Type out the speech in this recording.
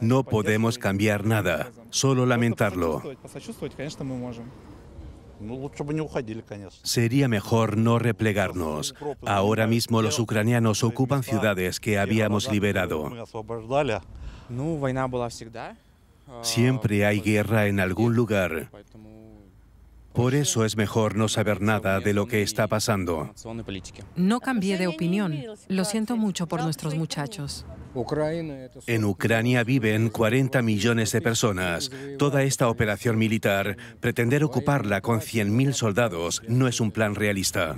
No podemos cambiar nada, solo lamentarlo. Sería mejor no replegarnos. Ahora mismo los ucranianos ocupan ciudades que habíamos liberado. Siempre hay guerra en algún lugar. Por eso es mejor no saber nada de lo que está pasando. No cambié de opinión. Lo siento mucho por nuestros muchachos. En Ucrania viven 40 millones de personas. Toda esta operación militar, pretender ocuparla con 100.000 soldados, no es un plan realista.